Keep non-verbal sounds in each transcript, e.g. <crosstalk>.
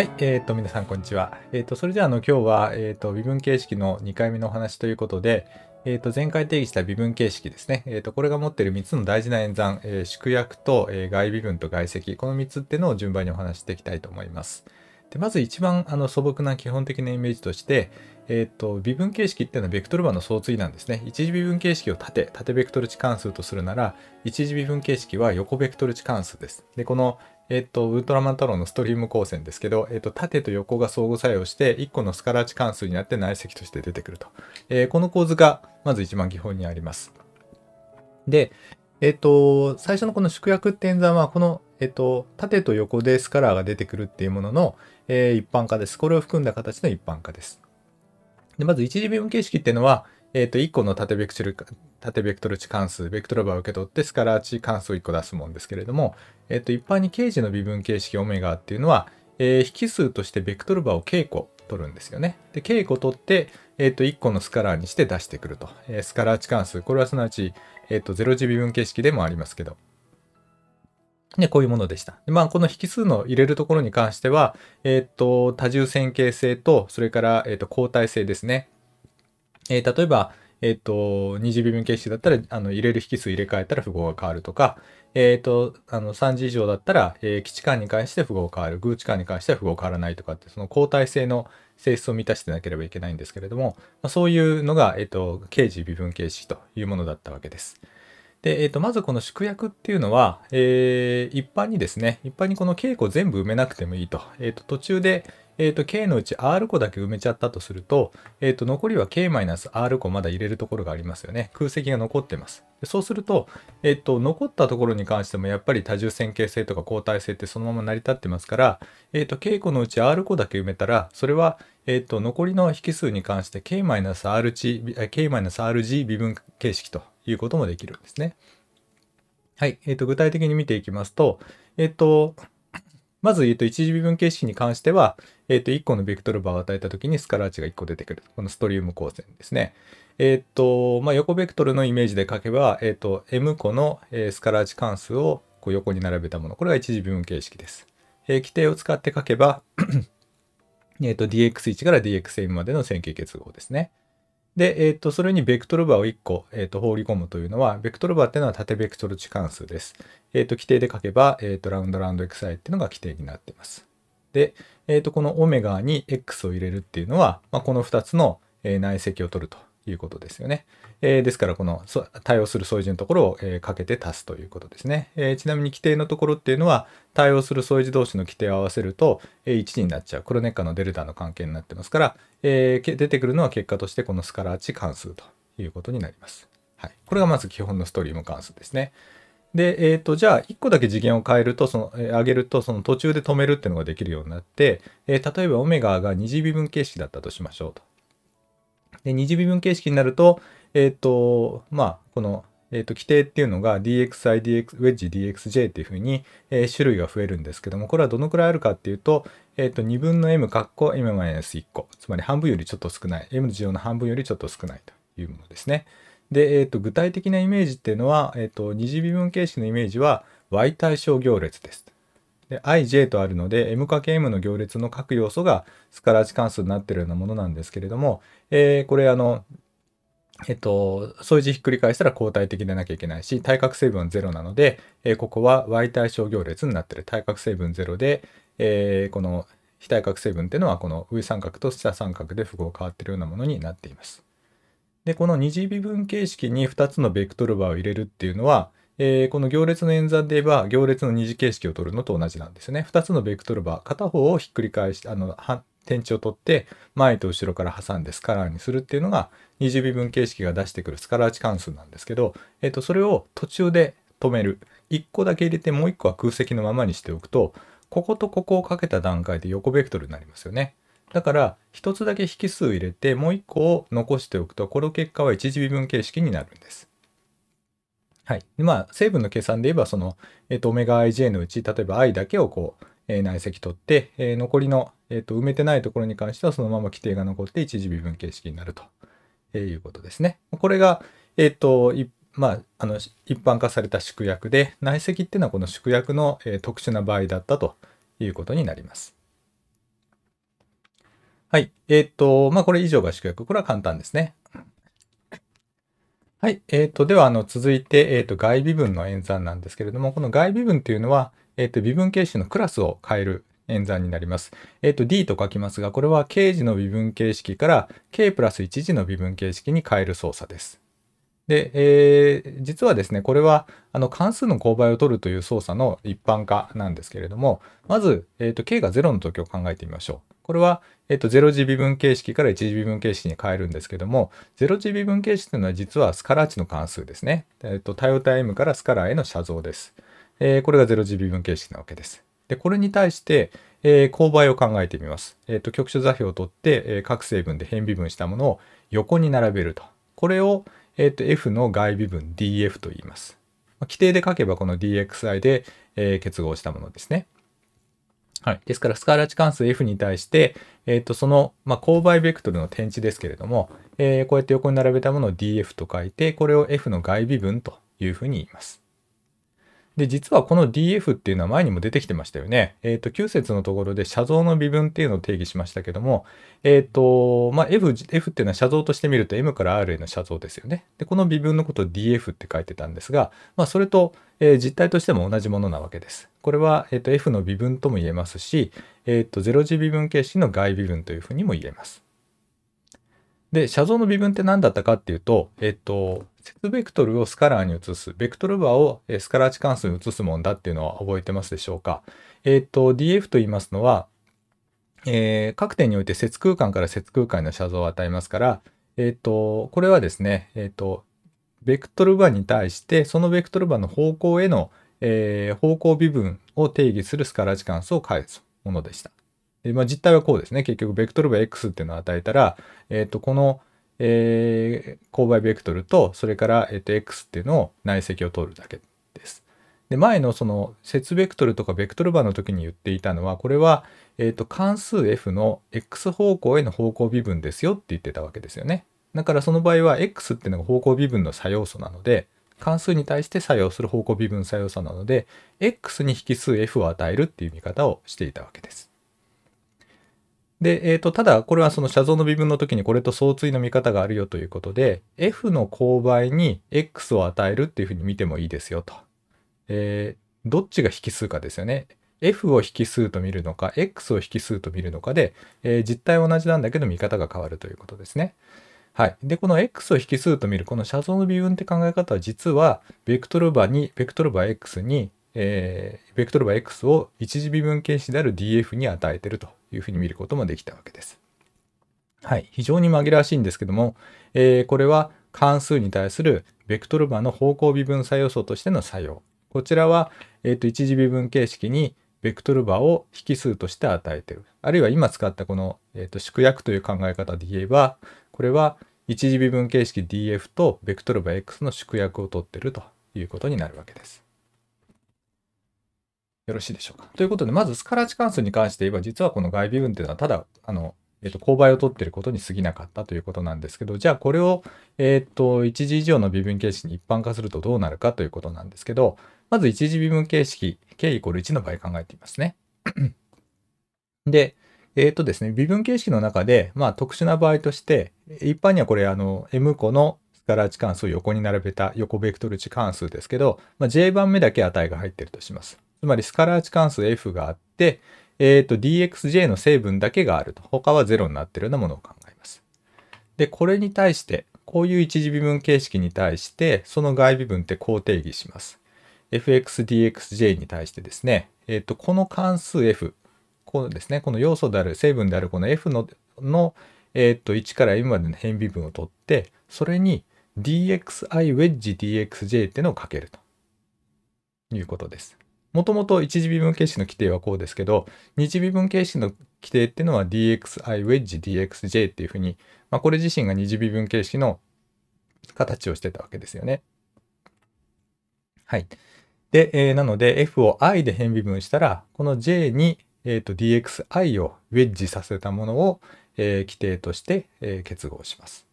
はい、えっ、ー、と、皆さん、こんにちは。えっ、ー、と、それでは、あの、今日は、えっ、ー、と、微分形式の2回目のお話ということで、えっ、と、前回定義した微分形式ですね。えっ、と、これが持っている3つの大事な演算、え縮約と、え外微分と外積、この3つってのを順番にお話していきたいと思います。で、まず一番、あの、素朴な基本的なイメージとして、えっ、と、微分形式っていうのはベクトル場の相対なんですね。一次微分形式を縦、縦ベクトル値関数とするなら、一次微分形式は横ベクトル値関数です。で、このえっと、ウルトラマン太郎のストリーム光線ですけど、えっと、縦と横が相互作用して、1個のスカラチ関数になって内積として出てくると。えー、この構図が、まず一番基本にあります。で、えっと、最初のこの縮約って演算は、この、えっと、縦と横でスカラーが出てくるっていうものの、えー、一般化です。これを含んだ形の一般化です。で、まず一次微分形式っていうのは、えっ、ー、と、1個の縦ベクトル、縦ベクトル値関数、ベクトルバーを受け取って、スカラー値関数を1個出すもんですけれども、えっ、ー、と、一般に K 字の微分形式オメガっていうのは、えー、引数としてベクトルバーを稽古取るんですよね。で、稽古取って、えっ、ー、と、1個のスカラーにして出してくると。えスカラー値関数、これはすなわち、えっ、と、0次微分形式でもありますけど、で、こういうものでした。でまあ、この引数の入れるところに関しては、えっ、と、多重線形性と、それから、えっ、と、交代性ですね。えー、例えば、えっ、ー、と、二次微分形式だったら、あの、入れる引数入れ替えたら符号が変わるとか、えっ、ー、と、あの、3次以上だったら、えー、基地間に関して符号変わる、偶値間に関しては符号変わらないとかって、その交代性の性質を満たしてなければいけないんですけれども、まあ、そういうのが、えっ、と、刑事微分形式というものだったわけです。で、えっ、と、まずこの縮約っていうのは、えー、一般にですね、一般にこの稽古全部埋めなくてもいいと、えっ、と、途中で、えー、と、k のうち r 個だけ埋めちゃったとすると、えっ、ー、と、残りは k-r 個まだ入れるところがありますよね。空席が残ってます。そうすると、えっ、ー、と、残ったところに関してもやっぱり多重線形性とか交代性ってそのまま成り立ってますから、えっ、と、k 個のうち r 個だけ埋めたら、それは、えっ、と、残りの引数に関して k-r k-rg 微分形式ということもできるんですね。はい。えっ、と、具体的に見ていきますと、えっ、と、まず、えっと、一次微分形式に関しては、えっ、ー、と、1個のベクトルバーを与えたときにスカラー値が1個出てくる。このストリウム光線ですね。えっ、ー、と、まあ、横ベクトルのイメージで書けば、えっ、ー、と、M 個のスカラー値関数をこう横に並べたもの。これが一次分形式です。え規定を使って書けば <coughs> えっと、dx1 から dxm までの線形結合ですね。で、えっ、ー、と、それにベクトルバーを1個、えっ、ー、と、放り込むというのは、ベクトルバーっていうのは縦ベクトル値関数です。えっ、ー、と、規定で書けば、えっ、と、ラウンドラウンド xi っていうのが規定になっています。で、えー、とこのオメガに X を入れるっていうのは、まあ、この2つの内積を取るということですよね。えー、ですから、この対応する相違のところを、かけて足すということですね、えー、ちなみに規定のところっていうのは、対応する相違同士の規定を合わせると、1になっちゃう。黒ネッカのデルタの関係になってますから、えー、出てくるのは結果としてこのスカラ値関数ということになります。はい、これがまず基本のストリーム関数ですね。で、えっ、ー、と、じゃあ、1個だけ次元を変えると、その、えー、上げると、その途中で止めるっていうのができるようになって、えー、例えば、オメガが二次微分形式だったとしましょうと。で、二次微分形式になると、えっ、ー、と、まあ、この、えっ、と、規定っていうのが DXI、DX、ウェッジ、DXJ っていうふうに、え種類が増えるんですけども、これはどのくらいあるかっていうと、えっ、と、2分の M かっこ M-1 個、つまり半分よりちょっと少ない、M の需要の半分よりちょっと少ないというものですね。で、えっ、ー、と、具体的なイメージっていうのは、えっ、ー、と、二次微分形式のイメージは Y 対称行列です。で、ij とあるので、m×m の行列の各要素がスカラ値関数になってるようなものなんですけれども、えー、これあの、えっと、そういう字ひっくり返したら交代的でなきゃいけないし、対角成分0なので、えー、ここは y 対象行列になってる。対角成分0で、えー、この非対角成分っていうのはこの上三角と下三角で符号変わってるようなものになっています。でこの二次微分形式に2つのベクトルバーを入れるっていうのは、えー、この行列の演算で言えば行列の二次形式を取るのと同じなんですね。2つのベクトルバー片方をひっくり返してあの点値を取って前と後ろから挟んでスカラーにするっていうのが二次微分形式が出してくるスカラー値関数なんですけど、えっと、それを途中で止める1個だけ入れてもう1個は空席のままにしておくとこことここをかけた段階で横ベクトルになりますよね。だから1つだけ引数入れてもう1個を残しておくとこの結果は一次微分形式になるんです。はい。まあ成分の計算で言えばその、えっと、オメガ ij のうち例えば i だけをこう、え内積取って、え残りの、えっと、埋めてないところに関してはそのまま規定が残って一次微分形式になると、えいうことですね。これが、えっと、まあ、あの一般化された縮約で内積っていうのはこの縮約の、え特殊な場合だったということになります。はい。えっ、ー、と、まあ、これ以上が祝約。これは簡単ですね。はい。えっ、ー、と、では、あの、続いて、えっ、ー、と、外微分の演算なんですけれども、この外微分っていうのは、えっ、と、微分形式のクラスを変える演算になります。えっ、と、D と書きますが、これは K 次の微分形式から K プラス1時の微分形式に変える操作です。で、えー、実はですね、これはあの関数の勾配を取るという操作の一般化なんですけれども、まず、えーと k が0の時を考えてみましょう。これは、えっと、0次微分形式から1次微分形式に変えるんですけども、0次微分形式というのは実はスカラ値の関数ですね。えっと、多様体 M からスカラへの写像です。えー、これが0次微分形式なわけです。で、これに対して、えー、勾配を考えてみます。えっ、と、局所座標を取って、えー、各成分で変微分したものを横に並べると。これを、えっ、と、F の外微分 DF と言います。まあ、規定で書けばこの DXI で、え結合したものですね。はい、ですからスカラ値関数 F に対して、えー、とその、まあ、勾配ベクトルの点値ですけれども、えー、こうやって横に並べたものを df と書いてこれを F の外微分というふうに言います。で、実はこの DF っていうのは前にも出てきてましたよね。えっ、ー、と、9節のところで写像の微分っていうのを定義しましたけども、えっ、ー、と、まあ、F、F っていうのは写像として見ると M から R への写像ですよね。で、この微分のことを DF って書いてたんですが、まあ、それと、えー、実態としても同じものなわけです。これは、えっ、と、F の微分とも言えますし、えっ、と、0次微分形式の外微分というふうにも言えます。で、写像の微分って何だったかっていうと、えっと、接ベクトルをスカラーに移す、ベクトルバーをスカラー値関数に移すもんだっていうのは覚えてますでしょうか。えっ、ー、と、DF と言いますのは、えー、各点において接空間から接空間の写像を与えますから、えっ、ー、と、これはですね、えっ、と、ベクトルバーに対して、そのベクトルバーの方向への、え方向微分を定義するスカラー値関数を返すものでした。でまあ、実態はこうですね。結局、ベクトル場 X っていうのを与えたら、えっ、と、この、えー、勾配ベクトルと、それから、えっと、x っていうのを内積を通るだけです。で、前のその、節ベクトルとかベクトルバーの時に言っていたのは、これは、えっと、関数 f の x 方向への方向微分ですよって言ってたわけですよね。だからその場合は、x っていうのが方向微分の作用素なので、関数に対して作用する方向微分作用素なので、x に引数 f を与えるっていう見方をしていたわけです。で、えっ、ー、と、ただ、これはその写像の微分の時にこれと相対の見方があるよということで、f の勾配に x を与えるっていうふうに見てもいいですよと。えー、どっちが引数かですよね。f を引数と見るのか、x を引数と見るのかで、えー、実態は同じなんだけど見方が変わるということですね。はい。で、この x を引数と見る、この写像の微分って考え方は実は、ベクトルバに、ベクトルバ x に、えー、ベクトルバ x を一次微分形式である df に与えてるというふうに見ることもできたわけです。はい、非常に紛らわしいんですけども、えー、これは関数に対するベクトルバの方向微分作用素としての作用。こちらは、えーと、一次微分形式にベクトルバを引数として与えている。あるいは今使ったこの、えーと、縮約という考え方で言えば、これは一次微分形式 df とベクトルバ x の縮約を取っているということになるわけです。よろしいでしょうか。ということで、まずスカラチ関数に関して言えば、実はこの外微分というのは、ただ、あの、えっと、勾配を取っていることに過ぎなかったということなんですけど、じゃあこれを、えっと、一次以上の微分形式に一般化するとどうなるかということなんですけど、まず一次微分形式、k イコール1の場合考えていますね。<clears throat> で、えっとですね、微分形式の中で、まあ特殊な場合として、一般にはこれ、あの、m 個のスカラー値関数を横に並べた横ベクトル値関数ですけど、まあ、j 番目だけ値が入っているとします。つまりスカラー値関数 F があって、えっ、ー、と、DXJ の成分だけがあると。他は0になってるようなものを考えます。で、これに対して、こういう一次微分形式に対して、その外微分ってこう定義します。fxdxj に対してですね、えっ、ー、と、この関数 f、このですね、この要素である、成分であるこの f の、の、えっ、ー、と、1から m までの変微分を取って、それに dxi ウェッジ dxj っていうのをかけるということです。もともと一次微分形式の規定はこうですけど、二次微分形式の規定っていうのは dxi ウェッジ dxj っていうふうに、まあ、これ自身が二次微分形式の形をしてたわけですよね。はい。で、えー、なので f を i で変微分したら、この j に、えーと、dxi をウェッジさせたものを、えー、規定として、えー、結合します。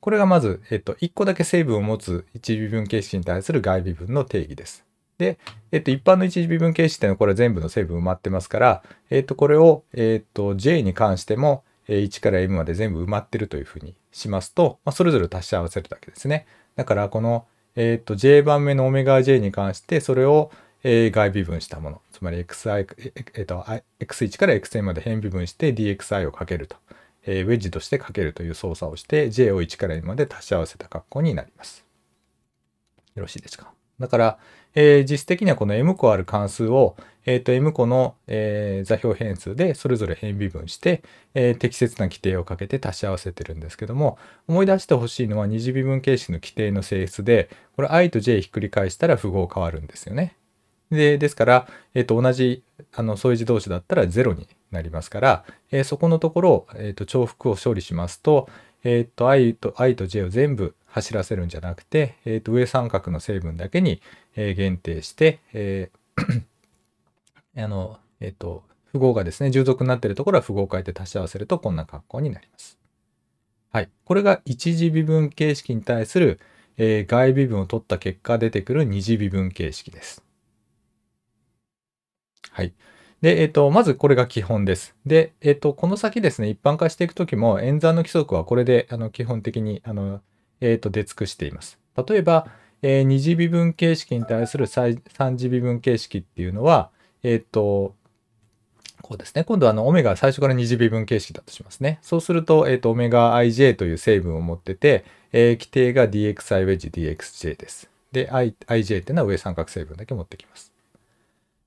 これがまず、えっと、1個だけ成分を持つ一微分形式に対する外微分の定義です。で、えっと、一般の一次微分形式っていうのはこれ全部の成分埋まってますから、えっと、これを、えっと、J に関しても、1から M まで全部埋まってるというふうにしますと、まあ、それぞれ足し合わせるだけですね。だから、この、えっと、J 番目のオメガ J に関して、それを、えー、外微分したもの、つまり xi、えっと、x1 から xn まで変微分して dxi をかけると、えー、ウェッジとしてかけるという操作をして、J を1から M まで足し合わせた格好になります。よろしいですか。だから、えー、実質的にはこの m 個ある関数を、えー、と m 個の、えー、座標変数でそれぞれ変微分して、えー、適切な規定をかけて足し合わせてるんですけども思い出してほしいのは二次微分形式の規定の性質でこれ i と j ひっくり返したら符号変わるんですよね。でですから、えー、と同じあの相違同士だったら0になりますから、えー、そこのところを、えー、と重複を処理しますと,、えー、と i と i と j を全部走らせるんじゃなくて、えー、と上三角の成分だけに、え限定して、え <coughs> あの、えっ、と、符号がですね、従属になっているところは符号を変えて足し合わせるとこんな格好になります。はい。これが一次微分形式に対する、えー、外微分を取った結果出てくる二次微分形式です。はい。で、えっ、と、まずこれが基本です。で、えっ、と、この先ですね、一般化していくときも、演算の規則はこれで、あの、基本的に、あの、えー、と出尽くしています。例えば、えー、2次微分形式に対する3次微分形式っていうのは、えっ、ー、と、こうですね。今度はあの、オメガ最初から2次微分形式だとしますね。そうすると、えっ、ー、と、オメガ ij という成分を持ってて、えー、規定が dxi ウェッジ dxj です。で、I、ij っていうのは上三角成分だけ持ってきます。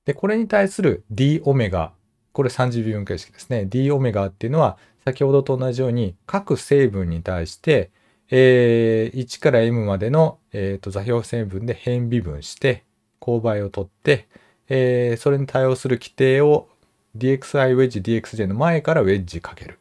で、これに対する d オメガ。これ3次微分形式ですね。d オメガっていうのは、先ほどと同じように、各成分に対して、えー、1から m までの、えーと、座標成分で変微分して勾配を取って、えー、それに対応する規定を dxi ウェッジ dxj の前からウェッジかける。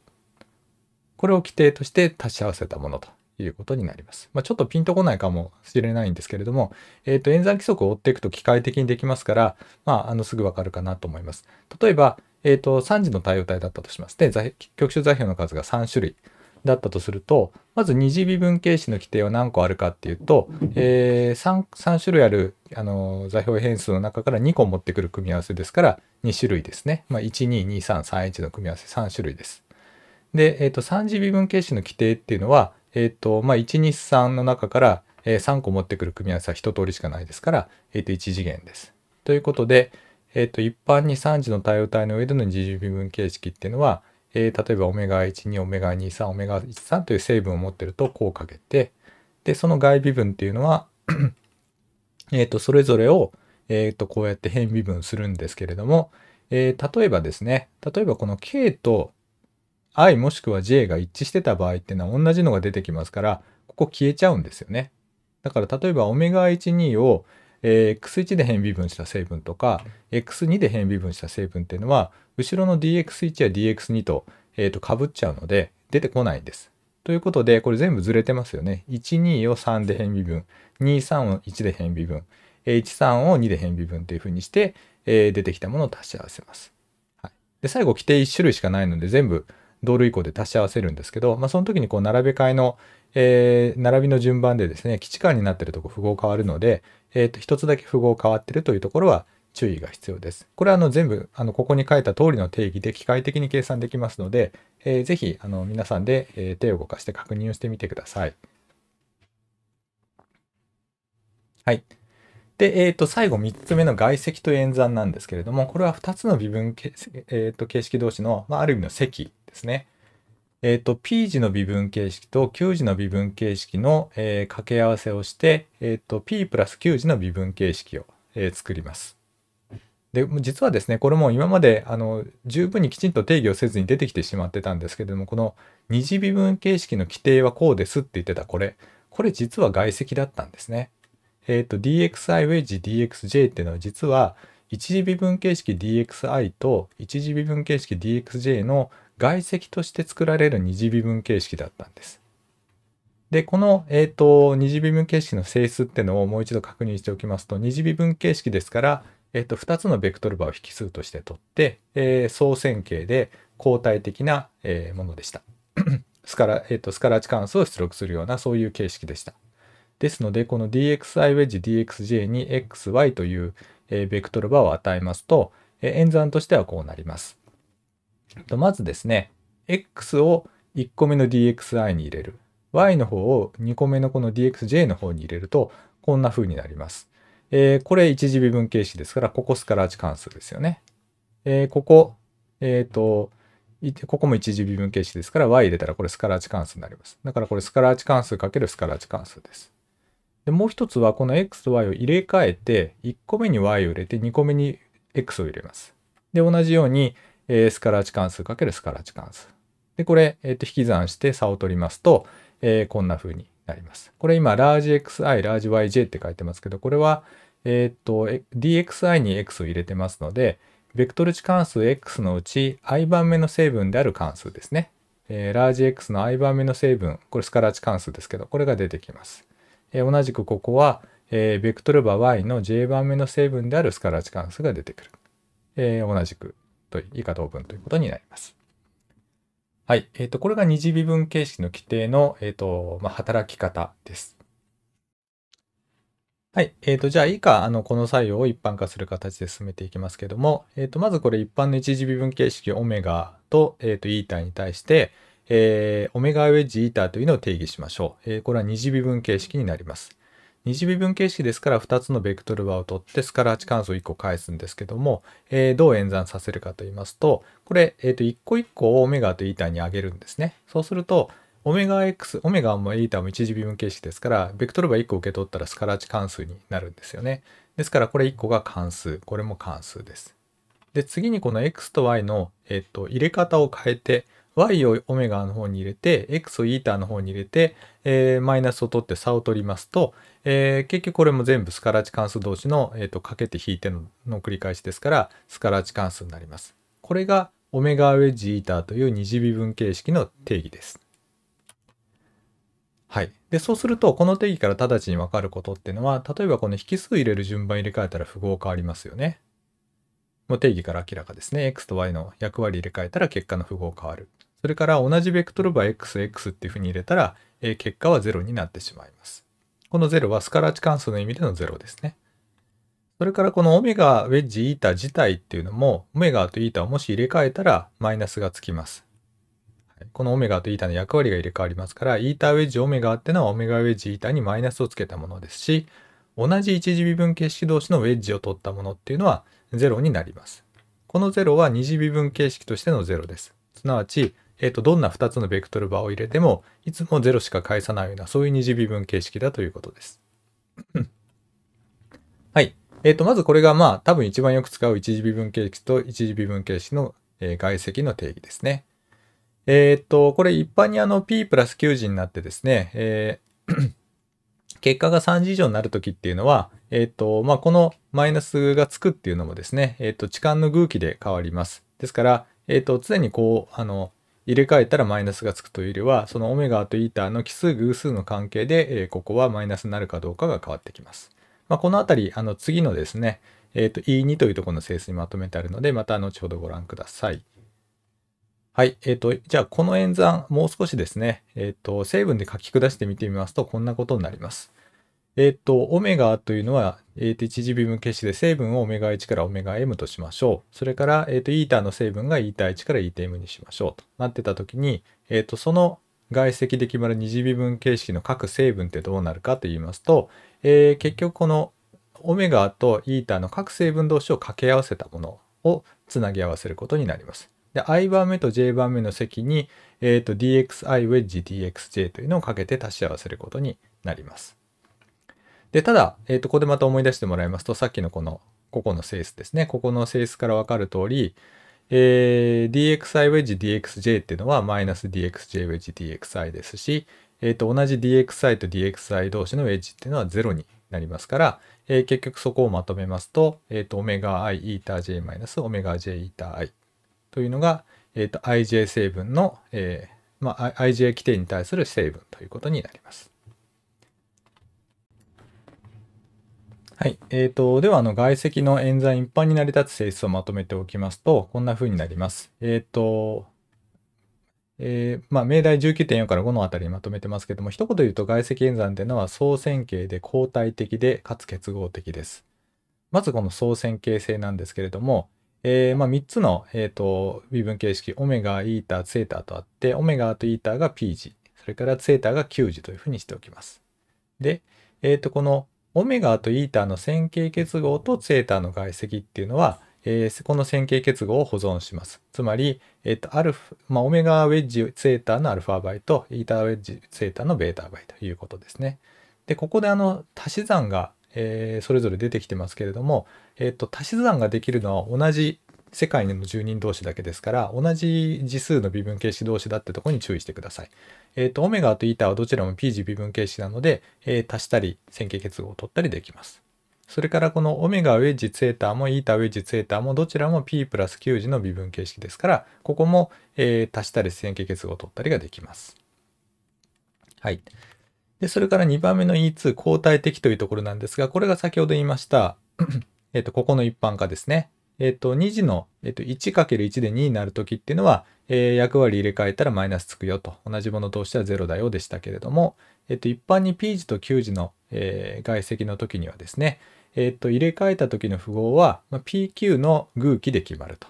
これを規定として足し合わせたものということになります。まあ、ちょっとピンとこないかもしれないんですけれども、えー、と、演算規則を追っていくと機械的にできますから、まあ、あの、すぐわかるかなと思います。例えば、えー、と、3次の対応体だったとします。で、極小座標の数が3種類。だったとすると、まず二次微分形式の規定は何個あるかっていうと、えー、3, 3種類あるあの座標変数の中から2個持ってくる組み合わせですから、2種類ですね。まあ、122331の組み合わせ3種類です。で、えー、と、3次微分形式の規定っていうのは、えー、と、まあ、123の中から、えー、3個持ってくる組み合わせは1通りしかないですから、えー、と、1次元です。ということで、えと、一般に3次の対応体の上での二次微分形式っていうのは、えー、例えばオメガ12オメガ23オメガ13という成分を持ってるとこうかけてでその外微分っていうのはえとそれぞれを、えー、とこうやって変微分するんですけれども、えー、例えばですね例えばこの K と i もしくは j が一致してた場合っていうのは同じのが出てきますからここ消えちゃうんですよね。だから例えばオメガ12を、えー、X1 で変微分した成分とか X2 で変微分した成分っていうのは後ろの DX1 や DX2 と,、えー、かぶっちゃうので出てこないんです。ということでこれ全部ずれてますよね。12を3で変微分23を1で変微分13を2で変微分っていうふうにして、えー、出てきたものを足し合わせます。はい、で最後規定1種類しかないので全部同類項で足し合わせるんですけど、まあ、その時にこう並べ替えの、えー、並びの順番でですね、基地間になってるとこ符号変わるので、えっ、ー、と、一つだけ符号変わってるというところは注意が必要です。これはあの全部、あの、ここに書いた通りの定義で機械的に計算できますので、えー、ぜひ、あの、皆さんで、え手を動かして確認をしてみてください。はい。で、えっ、ー、と、最後3つ目の外積と演算なんですけれども、これは2つの微分、えー、と形式同士の、まあ、ある意味の積ですね。えっ、ー、と、P 字の微分形式と Q 字の微分形式の、えー、掛け合わせをして、えっ、ー、と、P プラス Q 字の微分形式を、え作ります。で、実はですね、これも今まで、あの、十分にきちんと定義をせずに出てきてしまってたんですけれども、この二次微分形式の規定はこうですって言ってたこれ、これ実は外積だったんですね。えっ、と、dxi ウェッジ dxj っていうのは実は、一次微分形式 dxi と一次微分形式 dxj の外積として作られる二次微分形式だったんです。で、この、えーと、二次微分形式の性質っていうのをもう一度確認しておきますと、二次微分形式ですから、えーと、2つのベクトル場を引数として取って、えー、総線形で交代的な、えー、ものでした。<clears throat> スカラ、えっ、ー、と、スカラ値関数を出力するような、そういう形式でした。ですので、この dxi ウェッジ dxj に xy という、えー、ベクトル場を与えますと、えー、演算としてはこうなります。まずですね、x を1個目の dxi に入れる。y の方を2個目のこの dxj の方に入れると、こんな風になります。えー、これ一次微分形式ですから、ここスカラーチ関数ですよね。えー、ここ、えっ、ー、と、ここも一次微分形式ですから、y 入れたらこれスカラーチ関数になります。だからこれスカラーチ関数かけるスカラーチ関数です。で、もう一つはこの x と y を入れ替えて、1個目に y を入れて、2個目に x を入れます。で、同じように、えー、スカラ値チ関数かけるスカラ値チ関数。で、これ、えっ、ー、と、引き算して差を取りますと、えー、こんな風になります。これ今、ラージ xi、ラージ yj って書いてますけど、これは、えっ、ー、と、dxi に x を入れてますので、ベクトル値関数 x のうち i 番目の成分である関数ですね。えー、ラージ x の i 番目の成分、これスカラ値関数ですけど、これが出てきます。えー、同じくここは、えー、ベクトルバ y の j 番目の成分であるスカラ値関数が出てくる。えー、同じくという以下同文ということになります。はい。えっ、ー、と、これが二次微分形式の規定の、えっ、ー、と、まあ、働き方です。はい。えっ、ー、と、じゃあ、以下、あの、この作用を一般化する形で進めていきますけども、えっ、と、まずこれ一般の一次微分形式オメガと、えっ、と、イーターに対して、えー、オメガウェッジイーターというのを定義しましょう。えこれは二次微分形式になります。二次微分形式ですから2つのベクトル和を取ってスカラ値関数を1個返すんですけども、えー、どう演算させるかと言いますと、これ、えー、と、1個1個をオメガとイータに上げるんですね。そうすると、オメガ x、オメガもイータも一次微分形式ですから、ベクトル和1個受け取ったらスカラ値関数になるんですよね。ですから、これ1個が関数、これも関数です。で、次にこの x と y の、えー、と、入れ方を変えて、y をオメガの方に入れて x をイーターの方に入れて、えー、マイナスを取って差を取りますと、えー、結局これも全部スカラチ関数同士の、えーと、かけて引いてのの繰り返しですからスカラチ関数になります。これがオメガウェッジイーターという二次微分形式の定義です。はい。で、そうすると、この定義から直ちに分かることっていうのは、例えばこの引数入れる順番入れ替えたら符号変わりますよね。もう定義から明らかですね。x と y の役割入れ替えたら結果の符号変わる。それから同じベクトルば xx っていうふうに入れたら、えー、結果は0になってしまいます。この0はスカラ値チ関数の意味での0ですね。それからこのオメガウェッジイータ自体っていうのも、オメガとイータをもし入れ替えたらマイナスがつきます。このオメガとイータの役割が入れ替わりますから、イータウェッジオメガっていうのはオメガウェッジイータにマイナスをつけたものですし、同じ一次微分形式同士のウェッジを取ったものっていうのは0になります。この0は二次微分形式としての0です。すなわち、えっ、ー、と、どんな2つのベクトルバーを入れても、いつも0しか返さないような、そういう二次微分形式だということです。<coughs> はい。えっ、ー、と、まずこれが、まあ、多分一番よく使う一次微分形式と一次微分形式の、えー、外積の定義ですね。えっ、ー、と、これ一般にあの P プラス9次になってですね、えー <coughs> 結果が3次以上になるときっていうのは、えっ、ー、と、まあ、このマイナスがつくっていうのもですね、えっ、と、置換の偶気で変わります。ですから、えっ、と、常にこう、あの、入れ替えたらマイナスがつくというよりは、そのオメガとイーターの奇数偶数の関係で、えー、ここはマイナスになるかどうかが変わってきます。まあ、このあたり、あの次のですね、えっ、ー、と E2 というところの整数にまとめてあるので、また後ほどご覧ください。はい。えっ、ー、と、じゃあこの演算、もう少しですね、えっ、と、成分で書き下してみてみますと、こんなことになります。えっ、と、オメガというのは、えっ、ー、と、一次微分結子で成分をオメガ1からオメガ M としましょう。それから、えっ、ー、と、イータの成分がイーター1からイータ M にしましょうとなってたきに、えっ、と、その外積で決まる二次微分形式の各成分ってどうなるかと言いますと、えー、結局このオメガとイーターの各成分同士を掛け合わせたものをつなぎ合わせることになります。で、i 番目と j 番目の積に、えっ、と、dxi ウェッジ dxj というのをかけて足し合わせることになります。で、ただ、えっ、ー、と、ここでまた思い出してもらいますと、さっきのこの、ここの性質ですね。ここの性質からわかる通り、えー、dxi ウェッジ dxj っていうのは、マイナス dxj ウェッジ dxi ですし、えっ、ー、と、同じ dxi と dxi 同士のウェッジっていうのは0になりますから、えー、結局そこをまとめますと、えっ、ー、と、オメガ i イーター j マイナスオメガ j イータ i というのが、えっ、ー、と、ij 成分の、えー、まあ、ij 規定に対する成分ということになります。はい。えーと、では、あの、外積の演算一般に成り立つ性質をまとめておきますと、こんな風になります。えっ、ー、と、えー、まあ、命題19.4から5のあたりにまとめてますけども、一言言うと外積演算というのは総線形で交代的で、かつ結合的です。まずこの総線形性なんですけれども、えー、まあ、3つの、えーと、微分形式、オメガ、イータ、ー、ゼーターとあって、オメガとイーターが P 字、それからゼーターが Q 字というふうにしておきます。で、えっ、ー、と、このオメガとイーターの線形結合とセーターの外積っていうのは、えー、この線形結合を保存します。つまり、えっ、ー、と、アルフ、まあ、オメガウェッジセーターのアルファ倍と、イーターウェッジセーターのベータ倍ということですね。で、ここであの、足し算が、えー、それぞれ出てきてますけれども、えっ、と、足し算ができるのは同じ世界の住人同士だけですから、同じ次数の微分形式同士だってとこに注意してください。えっ、ー、と、オメガとイータはどちらも P 次微分形式なので、えー、足したり線形結合を取ったりできます。それからこのオメガウェッジツータもイータウェッジツータもどちらも P プラス9次の微分形式ですから、ここも、えー、足したり線形結合を取ったりができます。はい。で、それから2番目の E2 交代的というところなんですが、これが先ほど言いました、えっと、ここの一般化ですね。えっと、2次の、えっと、1×1 で2になるときっていうのは、えー、役割入れ替えたらマイナスつくよと。同じものとしては0だよでしたけれども、えっと、一般に P 字と Q 字の、えー、外積の時にはですね、えっと、入れ替えた時の符号は、まあ、PQ の偶記で決まると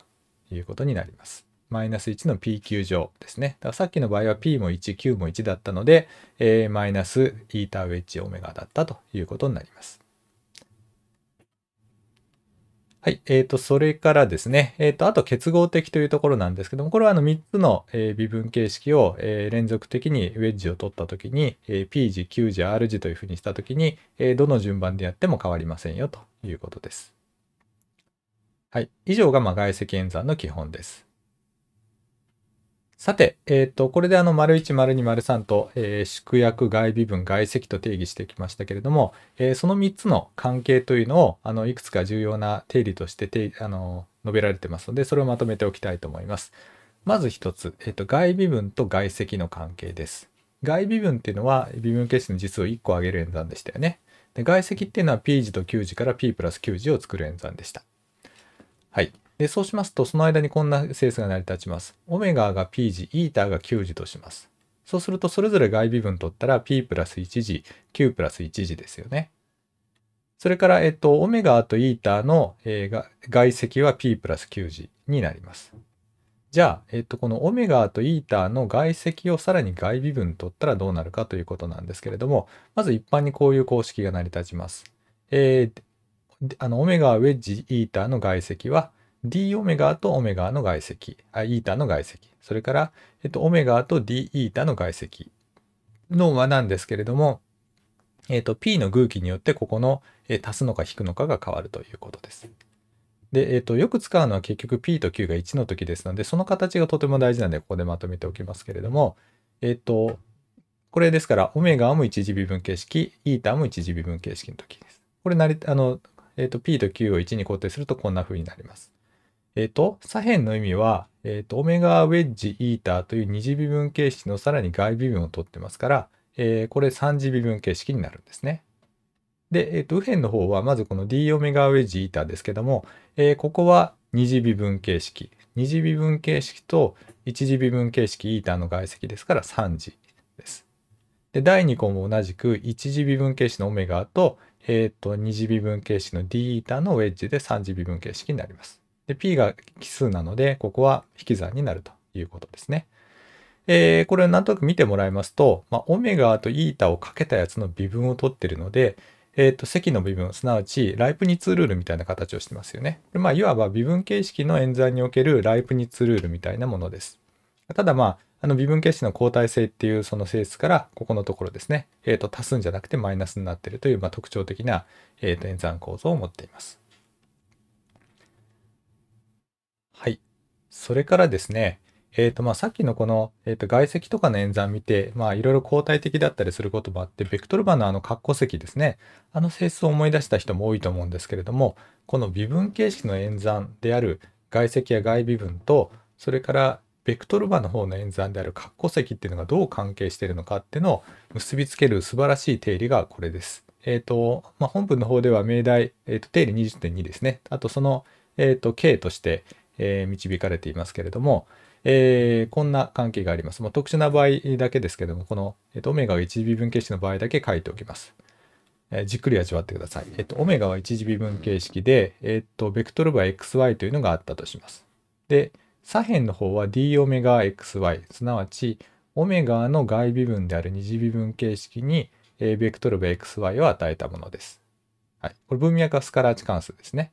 いうことになります。マイナス1の PQ 乗ですね。だからさっきの場合は P も1、Q も1だったので、マイナス η ウェッジオメガだったということになります。はい。えっ、ー、と、それからですね、えっ、ー、と、あと結合的というところなんですけども、これはあの3つの、えー、微分形式を、え連続的にウェッジを取ったときに、え P 字、Q 字、R 字というふうにしたときに、えどの順番でやっても変わりませんよということです。はい。以上が、ま外積演算の基本です。さて、えっ、ー、と、これであの、丸1、丸2、丸3と、えー、縮約、外微分、外積と定義してきましたけれども、えー、その3つの関係というのを、あの、いくつか重要な定理としてて、あの、述べられてますので、それをまとめておきたいと思います。まず1つ、えっ、と、外微分と外積の関係です。外微分っていうのは、微分係数の実数を1個上げる演算でしたよね。で外積っていうのは P 字と Q 字から P プラス Q 字を作る演算でした。はい。で、そうしますと、その間にこんな整数が成り立ちます。オメガが P 時、イータが9時とします。そうすると、それぞれ外微分取ったら P プラス1時、Q プラス1時ですよね。それから、えっと、オメガとイーターの、えー、外積は P プラス9時になります。じゃあ、えっと、このオメガとイーターの外積をさらに外微分取ったらどうなるかということなんですけれども、まず一般にこういう公式が成り立ちます。えー、あの、オメガウェッジイーターの外積は d オメガとオメガの外積、あ、イータの外積、それから、えっと、オメガと d イータの外積の和なんですけれども、えっと、p の偶気によってここの、え足すのか引くのかが変わるということです。で、えっと、よく使うのは結局 p と q が1の時ですので、その形がとても大事なんで、ここでまとめておきますけれども、えっと、これですから、オメガも一次微分形式、イータも一次微分形式の時です。これなり、あの、えっと、p と q を1に固定するとこんな風になります。えっ、ー、と、左辺の意味は、えっ、ー、と、オメガウェッジイーターという二次微分形式のさらに外微分を取ってますから、えー、これ三次微分形式になるんですね。で、えっ、と、右辺の方は、まずこの d オメガウェッジイーターですけども、えここは二次微分形式。二次微分形式と一次微分形式イーターの外積ですから3次です。で、第2項も同じく1次微分形式のオメガと、えっ、ー、と、2次微分形式の d イーターのウェッジで3次微分形式になります。で、p が奇数なので、ここは引き算になるということですね。えー、これをなんとなく見てもらいますと、まあ、オメガとイータをかけたやつの微分を取ってるので、えっ、ー、と、積の微分、すなわち、ライプニッツルールみたいな形をしてますよね。まあ、いわば微分形式の演算におけるライプニッツルールみたいなものです。ただ、まあ、あの微分形式の交代性っていうその性質から、ここのところですね、えっ、ー、と、足すんじゃなくてマイナスになってるという、まあ、特徴的な、えっ、と、演算構造を持っています。はい。それからですね、えっ、ー、と、まあ、さっきのこの、えっ、ー、と、外積とかの演算見て、まあ、いろいろ交代的だったりすることもあって、ベクトルバのあの、括弧積ですね。あの性質を思い出した人も多いと思うんですけれども、この微分形式の演算である外積や外微分と、それからベクトル場の方の演算である括弧積っていうのがどう関係しているのかっていうのを結びつける素晴らしい定理がこれです。えっ、ー、と、まあ、本文の方では命題、えー、と定理20.2ですね。あとその、えっ、ー、と、K として、えー、導かれていますけれども、えー、こんな関係があります。まあ、特殊な場合だけですけども、この、えっと、オメガ一1微分形式の場合だけ書いておきます。えー、じっくり味わってください。えっ、と、オメガは1微分形式で、えっ、と、ベクトルは xy というのがあったとします。で、左辺の方は d オメガ xy、すなわち、オメガの外微分である2次微分形式に、えー、ベクトルは xy を与えたものです。はい。これ文脈はスカラーチ関数ですね。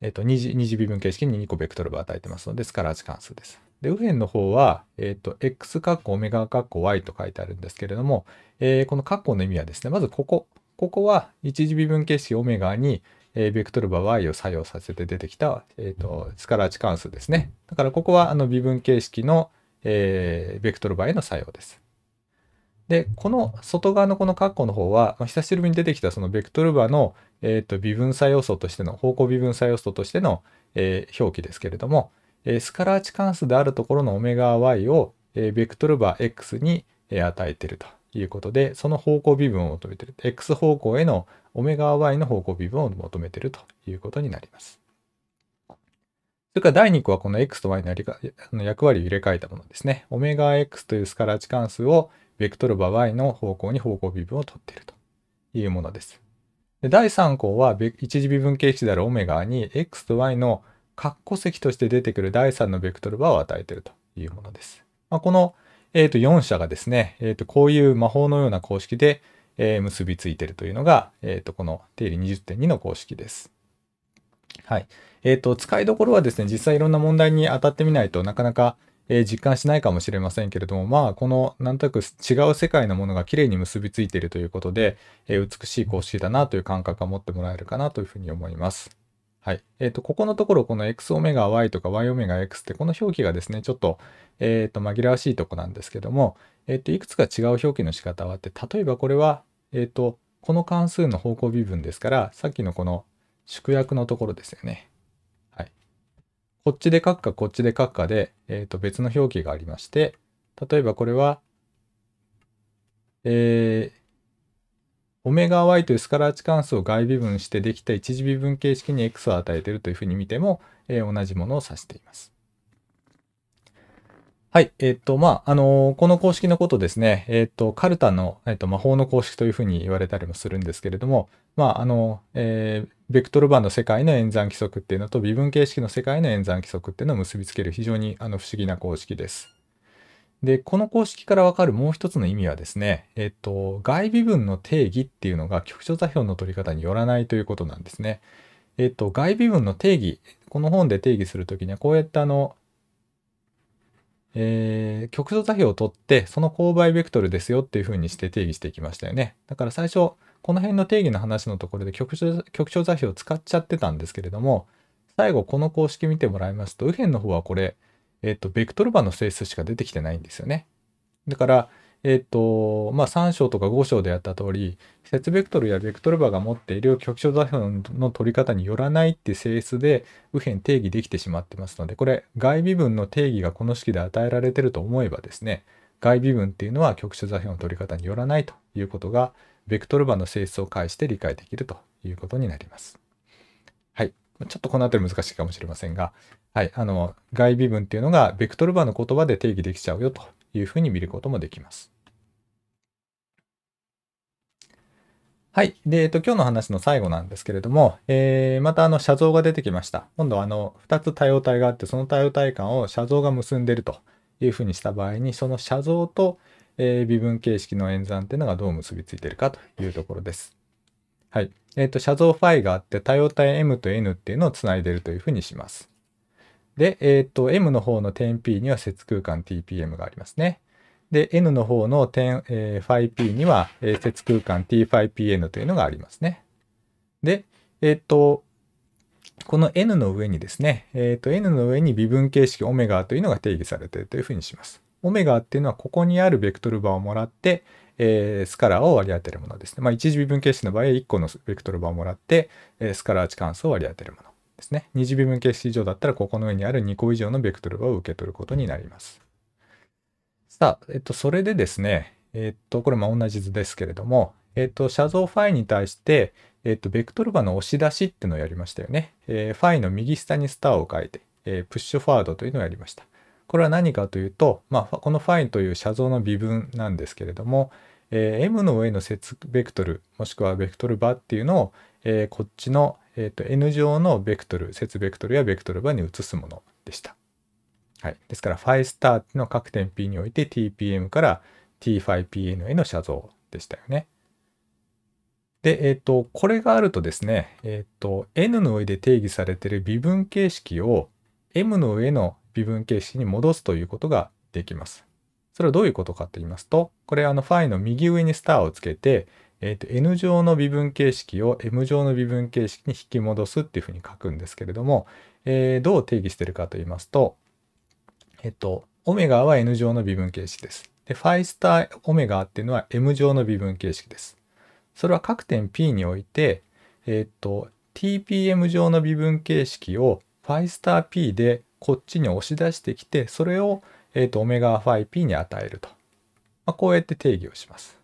えっと、二次次微分形式に2個ベクトルを与えてますので、スカラー値関数です。で、右辺の方は、えっと、x カッコオメガカッコ y と書いてあるんですけれども、えー、このカッコの意味はですね、まずここ、ここは一次微分形式オメガに、えー、ベクトルバ y を作用させて出てきた、えー、と、スカラー値関数ですね。だからここはあの微分形式の、えー、ベクトルバへの作用です。で、この外側のこの括弧の方は、まあ、久しぶりに出てきたそのベクトルバの、えーと、微分作要素としての、方向微分作要素としての、えー、表記ですけれども、えー、スカラー値関数であるところのオメガ y を、えー、ベクトルバ x に、えー、与えているということで、その方向微分を求めている。x 方向へのオメガ y の方向微分を求めているということになります。それから第2個はこの x と y のやりか役割を入れ替えたものですね。オメガ x というスカラー値関数を、ベクトル場 y の方向に方向微分を取っているというものです。で第3項は一次微分形式であるオメガに x と y の括弧積として出てくる第3のベクトル場を与えているというものです。まあ、この、えー、と4者がですね、えー、とこういう魔法のような公式で、えー、結びついているというのが、えー、とこの定理20.2の公式です。はい。えっ、ー、と、使いどころはですね、実際いろんな問題に当たってみないとなかなか、えー、実感しないかもしれませんけれども、まあ、このなんとなく違う世界のものが綺麗に結びついているということで、えー、美しい公式だなという感覚を持ってもらえるかなというふうに思います。はい。えっ、ー、と、ここのところ、この XωY とか YωX って、この表記がですね、ちょっと、えっ、と、紛らわしいとこなんですけども、えっ、と、いくつか違う表記の仕方があって、例えばこれは、えっ、と、この関数の方向微分ですから、さっきのこの縮約のところですよね。こっちで書くかこっちで書くかで、えー、と別の表記がありまして、例えばこれは、えー、オメガ y というスカラー値関数を外微分してできた一次微分形式に x を与えているというふうに見ても、えー、同じものを指しています。はい。えっ、ー、と、まあ、あのー、この公式のことですね、えっ、ー、と、カルタの、えっと、魔法の公式というふうに言われたりもするんですけれども、まあ、あの、えー、ベクトル版の世界の演算規則っていうのと、微分形式の世界の演算規則っていうのを結びつける非常にあの不思議な公式です。で、この公式からわかるもう一つの意味はですね、えっと、外微分の定義っていうのが局所座標の取り方によらないということなんですね。えっと、外微分の定義、この本で定義するときには、こうやってあの、えー、極度座標を取ってその勾配ベクトルですよっていう風にして定義していきましたよね。だから最初この辺の定義の話のところで局長座標を使っちゃってたんですけれども最後この公式見てもらいますと右辺の方はこれ、えっ、ー、と、ベクトル場の整数しか出てきてないんですよね。だからえっ、と、まあ、3章とか5章でやった通り、節ベクトルやベクトルバが持っている局所座標の取り方によらないっていう性質で右辺定義できてしまってますので、これ外微分の定義がこの式で与えられてると思えばですね、外微分っていうのは局所座標の取り方によらないということが、ベクトルバの性質を介して理解できるということになります。はい。ちょっとこの辺り難しいかもしれませんが、はい。あの、外微分っていうのがベクトルバの言葉で定義できちゃうよというふうに見ることもできます。はい。で、えっと、今日の話の最後なんですけれども、えー、またあの、写像が出てきました。今度はあの、2つ多様体があって、その多様体感を写像が結んでるというふうにした場合に、その写像と、えー、微分形式の演算っていうのがどう結びついてるかというところです。はい。えっ、ー、と、写像ファイがあって、多様体 M と N っていうのをつないでるというふうにします。で、えっ、ー、と、M の方の点 P には接空間 TPM がありますね。で、N の方の点、えー、phi p には、えー、節空間 t phi pn というのがありますね。で、えー、っと、この n の上にですね、えっ、ー、と n の上に微分形式オメガというのが定義されているというふうにします。オメガっていうのはここにあるベクトル場をもらって、えー、スカラーを割り当てるものですね。まあ一次微分形式の場合は1個のベクトル場をもらって、えー、スカラー値関数を割り当てるものですね。二次微分形式以上だったらここの上にある2個以上のベクトル場を受け取ることになります。さあ、えっと、それでですね、えっと、これも同じ図ですけれども、えっと、写像ファイに対して、えっと、ベクトル場の押し出しっていうのをやりましたよね。えー、ファイの右下にスターを書いて、えー、プッシュファードというのをやりました。これは何かというと、まあ、このファイという写像の微分なんですけれども、えー、M の上の接ベクトル、もしくはベクトル場っていうのを、えー、こっちの、えー、と N 上のベクトル、接ベクトルやベクトル場に移すものでした。はい、ですから5スターの各点 P において TPM から T5PN への写像でしたよね。で、えっ、ー、と、これがあるとですね、えっ、ー、と、N の上で定義されている微分形式を M の上の微分形式に戻すということができます。それはどういうことかと言いますと、これあのファイの右上にスターをつけて、えっ、ー、と、N 乗の微分形式を M 乗の微分形式に引き戻すっていうふうに書くんですけれども、えどう定義してるかと言いますと、えっと、オメガは N 乗の微分形式です。で、ファイスターオメガっていうのは M 乗の微分形式です。それは各点 P において、えっと、TPM 上の微分形式をファイスター P でこっちに押し出してきて、それを、えっと、オメガファイ P に与えると。まあ、こうやって定義をします。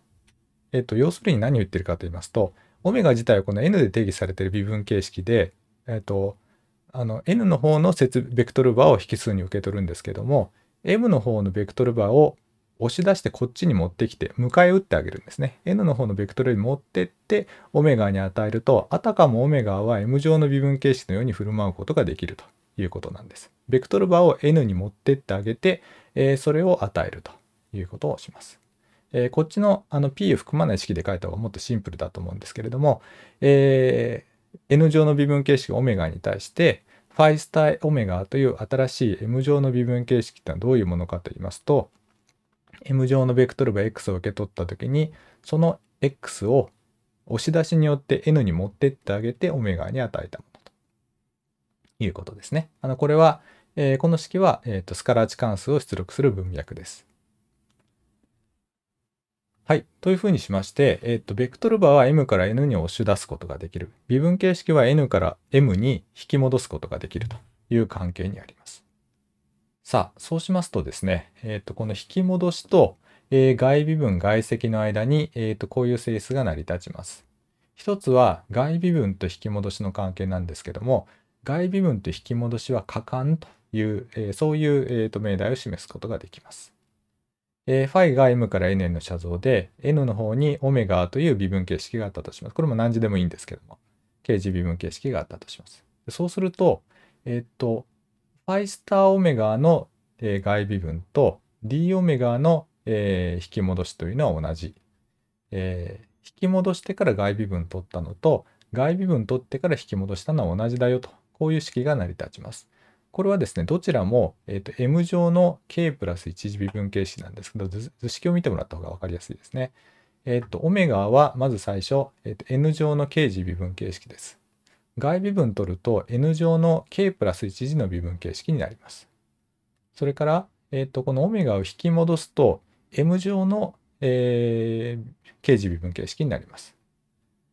えっと、要するに何を言ってるかと言いますと、オメガ自体はこの N で定義されている微分形式で、えっと、あの n の方のベクトルバーを引数に受け取るんですけども m の方のベクトルバーを押し出してこっちに持ってきて迎え撃ってあげるんですね。n の方のベクトルに持ってってオメガに与えるとあたかもオメガは m 上の微分形式のように振る舞うことができるということなんです。ベクトルバーを n に持ってってあげて、えー、それを与えるということをします。えー、こっちのあの p を含まない式で書いた方がもっとシンプルだと思うんですけれども、えー N 乗の微分形式オメガに対して、ファイスタイオメガという新しい M 乗の微分形式ってのはどういうものかと言いますと、M 乗のベクトルが X を受け取った時に、その X を押し出しによって N に持ってってあげてオメガに与えたものということですね。あのこれは、えー、この式は、えーと、スカラーチ関数を出力する文脈です。はい。というふうにしまして、えっ、と、ベクトルバは M から N に押し出すことができる。微分形式は N から M に引き戻すことができるという関係にあります。さあ、そうしますとですね、えっ、と、この引き戻しと、えー、外微分、外積の間に、えっ、と、こういう性質が成り立ちます。一つは外微分と引き戻しの関係なんですけども、外微分と引き戻しは可感という、えー、そういう、えー、と命題を示すことができます。ファイが m から nn の写像で、n の方にオメガという微分形式があったとします。これも何時でもいいんですけども、k 字微分形式があったとします。そうすると、えっと、ファイスターオメガの、外微分と d オメガの、引き戻しというのは同じ。えー、引き戻してから外微分取ったのと、外微分取ってから引き戻したのは同じだよと、こういう式が成り立ちます。これはですね、どちらも、えーと、M 乗の K プラス1次微分形式なんですけど図、図式を見てもらった方が分かりやすいですね。えっ、ー、と、オメガはまず最初、えーと、N 乗の K 次微分形式です。外微分取ると N 乗の K プラス1次の微分形式になります。それから、えっ、ー、と、このオメガを引き戻すと M 乗の、えー、K 次微分形式になります。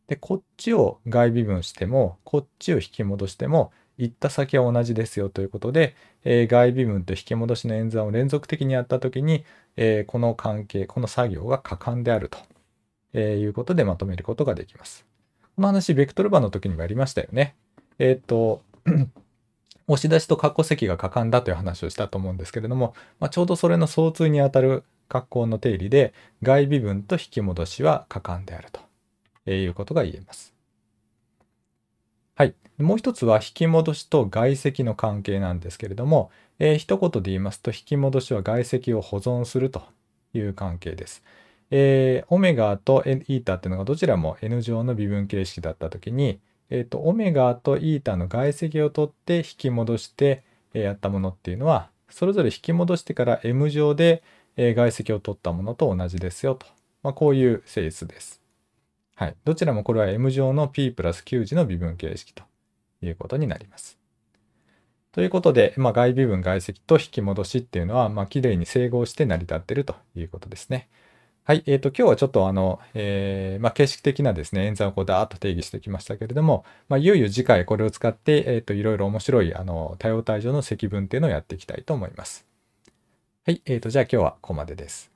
で、こっちを外微分しても、こっちを引き戻しても、行った先は同じですよということで、えー、外微分と引き戻しの演算を連続的にやった時に、えー、この関係この作業が可感であると、えー、いうことでまとめることができます。この話ベクトル場の時にもやりましたよね。えっ、と <clears throat> 押し出しと括弧積が可感だという話をしたと思うんですけれども、まあ、ちょうどそれの相通にあたる格好の定理で外微分と引き戻しは可感であるということが言えます。もう一つは引き戻しと外積の関係なんですけれども、えー、一言で言いますと引き戻しは外積を保存するという関係です。えー、オメガとイータっていうのがどちらも N 乗の微分形式だった時に、えっ、ー、と、オメガとイータの外積を取って引き戻して、えやったものっていうのは、それぞれ引き戻してから M 乗で、え外積を取ったものと同じですよと。まあ、こういう性質です。はい。どちらもこれは M 乗の P プラス Q 次の微分形式と。いうことになります。ということで、まあ、外微分外積と引き戻しっていうのは、まあ、きれいに整合して成り立ってるということですね。はい、えー、と今日はちょっとあの、えー、まあ、形式的なですね演算をこうダーッと定義してきましたけれども、まあ、いよいよ次回これを使って、えー、といろいろ面白いあの多様体上の積分っていうのをやっていきたいと思います。はい、えー、とじゃあ今日はここまでです。